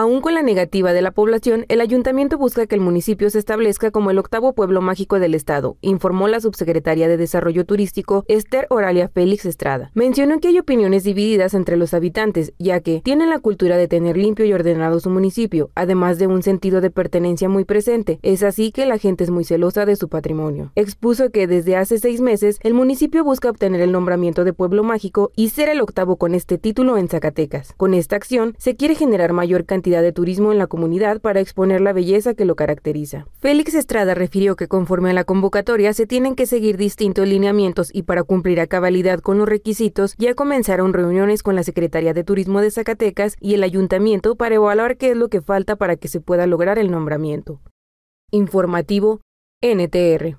Aún con la negativa de la población, el ayuntamiento busca que el municipio se establezca como el octavo pueblo mágico del estado, informó la subsecretaria de Desarrollo Turístico Esther Oralia Félix Estrada. Mencionó que hay opiniones divididas entre los habitantes, ya que tienen la cultura de tener limpio y ordenado su municipio, además de un sentido de pertenencia muy presente. Es así que la gente es muy celosa de su patrimonio. Expuso que desde hace seis meses el municipio busca obtener el nombramiento de pueblo mágico y ser el octavo con este título en Zacatecas. Con esta acción se quiere generar mayor cantidad de turismo en la comunidad para exponer la belleza que lo caracteriza. Félix Estrada refirió que conforme a la convocatoria se tienen que seguir distintos lineamientos y para cumplir a cabalidad con los requisitos ya comenzaron reuniones con la Secretaría de Turismo de Zacatecas y el Ayuntamiento para evaluar qué es lo que falta para que se pueda lograr el nombramiento. Informativo NTR